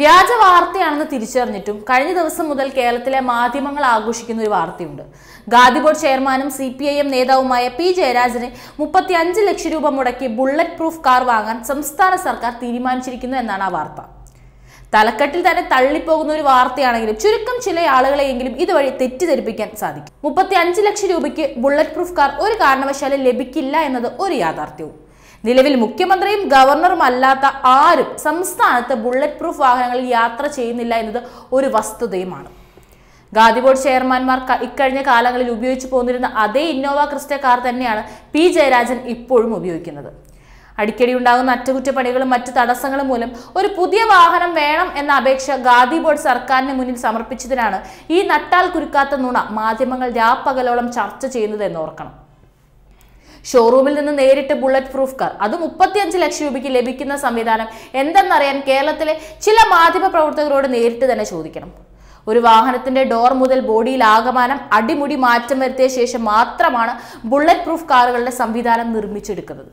വ്യാജ വാർത്തയാണെന്ന് തിരിച്ചറിഞ്ഞിട്ടും കഴിഞ്ഞ ദിവസം മുതൽ കേരളത്തിലെ മാധ്യമങ്ങൾ ആഘോഷിക്കുന്ന ഒരു വാർത്തയുണ്ട് ഗാദി ബോർഡ് ചെയർമാനും സി പി ഐ എം നേതാവുമായ പി ജയരാജന് മുപ്പത്തി അഞ്ച് ലക്ഷം രൂപ മുടക്കി ബുള്ളറ്റ് പ്രൂഫ് കാർ വാങ്ങാൻ സംസ്ഥാന സർക്കാർ തീരുമാനിച്ചിരിക്കുന്നു എന്നാണ് ആ വാർത്ത തലക്കെട്ടിൽ തന്നെ തള്ളിപ്പോകുന്ന ഒരു വാർത്തയാണെങ്കിലും ചുരുക്കം ചില ആളുകളെയെങ്കിലും ഇതുവഴി തെറ്റിദ്ധരിപ്പിക്കാൻ സാധിക്കും മുപ്പത്തി അഞ്ച് ലക്ഷം രൂപയ്ക്ക് ബുള്ളറ്റ് പ്രൂഫ് കാർ ഒരു കാരണവശാലും ലഭിക്കില്ല എന്നത് ഒരു യാഥാർത്ഥ്യവും നിലവിൽ മുഖ്യമന്ത്രിയും അല്ലാത്ത ആരും സംസ്ഥാനത്ത് ബുള്ളറ്റ് പ്രൂഫ് വാഹനങ്ങളിൽ യാത്ര ചെയ്യുന്നില്ല എന്നത് ഒരു വസ്തുതയുമാണ് ഗാദി ബോർഡ് ചെയർമാൻമാർ ഇക്കഴിഞ്ഞ കാലങ്ങളിൽ ഉപയോഗിച്ചു പോന്നിരുന്ന അതേ ഇന്നോവ ക്രിസ്റ്റ കാർ തന്നെയാണ് പി ജയരാജൻ ഇപ്പോഴും ഉപയോഗിക്കുന്നത് അടിക്കടി ഉണ്ടാകുന്ന അറ്റകുറ്റപ്പണികളും മറ്റ് തടസ്സങ്ങളും മൂലം ഒരു പുതിയ വാഹനം വേണം എന്ന അപേക്ഷ ഗാദി ബോർഡ് സർക്കാരിന് മുന്നിൽ സമർപ്പിച്ചതിനാണ് ഈ നട്ടാൽ കുരുക്കാത്ത നുണ മാധ്യമങ്ങൾ രാപ്പകലോളം ചർച്ച ചെയ്യുന്നത് ഓർക്കണം ഷോറൂമിൽ നിന്ന് നേരിട്ട് ബുള്ളറ്റ് പ്രൂഫ് കാർ അത് മുപ്പത്തിയഞ്ച് ലക്ഷം രൂപയ്ക്ക് ലഭിക്കുന്ന സംവിധാനം എന്തെന്നറിയാൻ കേരളത്തിലെ ചില മാധ്യമ പ്രവർത്തകരോട് നേരിട്ട് തന്നെ ചോദിക്കണം ഒരു വാഹനത്തിന്റെ ഡോർ മുതൽ ബോഡിയിൽ ആകമാനം അടിമുടി മാറ്റം വരുത്തിയ ശേഷം മാത്രമാണ് ബുള്ളറ്റ് പ്രൂഫ് കാറുകളുടെ സംവിധാനം നിർമ്മിച്ചെടുക്കുന്നത്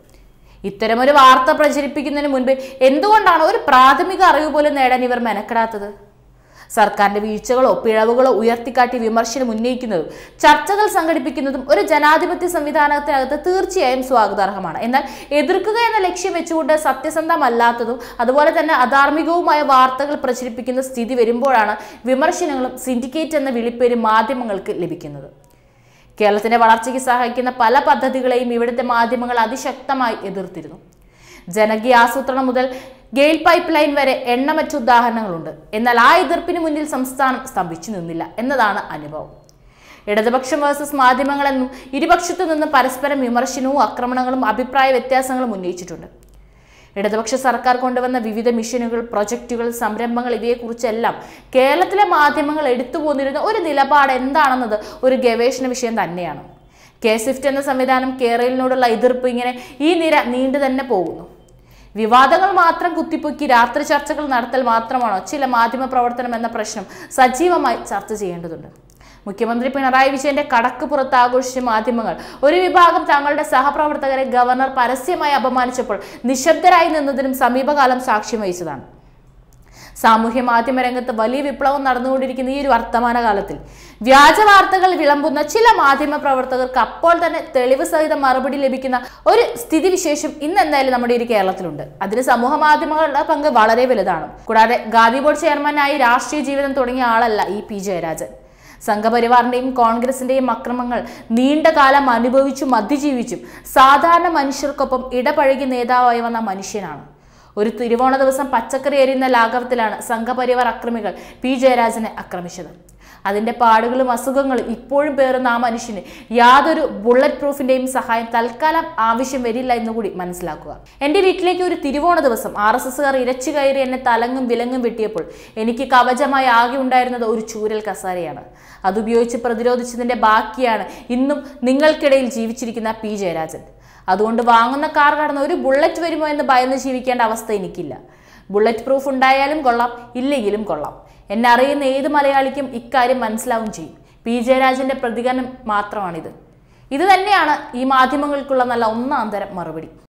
ഇത്തരമൊരു വാർത്ത പ്രചരിപ്പിക്കുന്നതിന് മുൻപ് എന്തുകൊണ്ടാണ് ഒരു പ്രാഥമിക അറിവ് പോലും നേടാൻ ഇവർ മെനക്കെടാത്തത് സർക്കാരിന്റെ വീഴ്ചകളോ പിഴവുകളോ ഉയർത്തിക്കാട്ടി വിമർശനം ഉന്നയിക്കുന്നതും ചർച്ചകൾ സംഘടിപ്പിക്കുന്നതും ഒരു ജനാധിപത്യ സംവിധാനത്തിനകത്ത് തീർച്ചയായും സ്വാഗതാർഹമാണ് എന്നാൽ എതിർക്കുക എന്ന ലക്ഷ്യം വെച്ചുകൊണ്ട് സത്യസന്ധമല്ലാത്തതും അതുപോലെ തന്നെ അധാർമികവുമായ വാർത്തകൾ പ്രചരിപ്പിക്കുന്ന സ്ഥിതി വരുമ്പോഴാണ് വിമർശനങ്ങളും സിൻഡിക്കേറ്റ് എന്ന വിളിപ്പേര് മാധ്യമങ്ങൾക്ക് ലഭിക്കുന്നത് കേരളത്തിന്റെ വളർച്ചയ്ക്ക് സഹായിക്കുന്ന പല പദ്ധതികളെയും ഇവിടുത്തെ മാധ്യമങ്ങൾ അതിശക്തമായി എതിർത്തിരുന്നു ജനകീയ ആസൂത്രണം മുതൽ ഗെയിൽ പൈപ്പ് ലൈൻ വരെ എണ്ണമറ്റ ഉദാഹരണങ്ങളുണ്ട് എന്നാൽ ആ എതിർപ്പിന് മുന്നിൽ സംസ്ഥാനം സ്തംഭിച്ചു നിന്നില്ല എന്നതാണ് അനുഭവം ഇടതുപക്ഷം വേഴ്സസ് മാധ്യമങ്ങളെന്നും ഇരുപക്ഷത്തു നിന്നും പരസ്പരം വിമർശനവും ആക്രമണങ്ങളും അഭിപ്രായ വ്യത്യാസങ്ങളും ഉന്നയിച്ചിട്ടുണ്ട് ഇടതുപക്ഷ സർക്കാർ കൊണ്ടുവന്ന വിവിധ മിഷനുകൾ പ്രൊജക്റ്റുകൾ സംരംഭങ്ങൾ ഇവയെക്കുറിച്ചെല്ലാം കേരളത്തിലെ മാധ്യമങ്ങൾ എടുത്തു പോന്നിരുന്ന ഒരു നിലപാട് എന്താണെന്നത് ഒരു ഗവേഷണ വിഷയം തന്നെയാണ് കെ സ്വിഫ്റ്റ് എന്ന സംവിധാനം കേരളിനോടുള്ള എതിർപ്പ് ഇങ്ങനെ ഈ നിര നീണ്ടു തന്നെ പോകുന്നു വിവാദങ്ങൾ മാത്രം കുത്തിപ്പൊക്കി രാത്രി ചർച്ചകൾ നടത്തൽ മാത്രമാണോ ചില മാധ്യമ പ്രവർത്തനം എന്ന പ്രശ്നം സജീവമായി ചർച്ച ചെയ്യേണ്ടതുണ്ട് മുഖ്യമന്ത്രി പിണറായി വിജയന്റെ കടക്ക് പുറത്ത് ആഘോഷിച്ച മാധ്യമങ്ങൾ ഒരു വിഭാഗം തങ്ങളുടെ സഹപ്രവർത്തകരെ ഗവർണർ പരസ്യമായി അപമാനിച്ചപ്പോൾ നിശബ്ദരായി നിന്നതിനും സമീപകാലം സാക്ഷ്യം വഹിച്ചതാണ് സാമൂഹ്യ മാധ്യമ രംഗത്ത് വലിയ വിപ്ലവം നടന്നുകൊണ്ടിരിക്കുന്ന ഈ ഒരു വർത്തമാന കാലത്തിൽ വ്യാജ വാർത്തകൾ വിളമ്പുന്ന ചില മാധ്യമ പ്രവർത്തകർക്ക് അപ്പോൾ തന്നെ തെളിവ് സഹിതം മറുപടി ലഭിക്കുന്ന ഒരു സ്ഥിതിവിശേഷം ഇന്ന് എന്തായാലും നമ്മുടെ ഒരു കേരളത്തിലുണ്ട് അതിന് സമൂഹ മാധ്യമങ്ങളുടെ പങ്ക് വളരെ വലുതാണ് കൂടാതെ ഗാന്ധി ബോർഡ് ചെയർമാനായി രാഷ്ട്രീയ ജീവിതം തുടങ്ങിയ ആളല്ല ഈ പി ജയരാജൻ സംഘപരിവാറിന്റെയും കോൺഗ്രസിന്റെയും അക്രമങ്ങൾ നീണ്ടകാലം അനുഭവിച്ചും അതിജീവിച്ചും സാധാരണ മനുഷ്യർക്കൊപ്പം ഇടപഴകി നേതാവായി വന്ന മനുഷ്യനാണ് ഒരു തിരുവോണ ദിവസം പച്ചക്കറി എരിയുന്ന ലാഘവത്തിലാണ് സംഘപരിവാർ അക്രമികൾ പി ജയരാജനെ ആക്രമിച്ചത് അതിൻ്റെ പാടുകളും അസുഖങ്ങളും ഇപ്പോഴും പേറുന്ന ആ മനുഷ്യന് യാതൊരു ബുള്ളറ്റ് പ്രൂഫിൻ്റെയും സഹായം തൽക്കാലം ആവശ്യം വരില്ല എന്നുകൂടി മനസ്സിലാക്കുക എൻ്റെ വീട്ടിലേക്ക് ഒരു തിരുവോണ ദിവസം ആർ എസ് എസ്സുകാർ ഇരച്ചു കയറി എന്നെ തലങ്ങും വിലങ്ങും വെട്ടിയപ്പോൾ എനിക്ക് കവചമായി ആകെ ഉണ്ടായിരുന്നത് ഒരു ചൂരൽ കസാരയാണ് അതുപയോഗിച്ച് പ്രതിരോധിച്ചതിൻ്റെ ബാക്കിയാണ് ഇന്നും നിങ്ങൾക്കിടയിൽ ജീവിച്ചിരിക്കുന്ന പി ജയരാജൻ അതുകൊണ്ട് വാങ്ങുന്ന കാർ കടന്ന് ഒരു ബുള്ളറ്റ് വരുമോ എന്ന് ഭയന്ന് ജീവിക്കേണ്ട അവസ്ഥ എനിക്കില്ല ബുള്ളറ്റ് പ്രൂഫ് ഉണ്ടായാലും കൊള്ളാം ഇല്ലെങ്കിലും കൊള്ളാം എന്നെ അറിയുന്ന ഏത് മലയാളിക്കും ഇക്കാര്യം മനസ്സിലാവും ചെയ്യും പി ജയരാജൻ്റെ പ്രതികരണം മാത്രമാണിത് ഇത് തന്നെയാണ് ഈ മാധ്യമങ്ങൾക്കുള്ള നല്ല ഒന്നാം തരം മറുപടി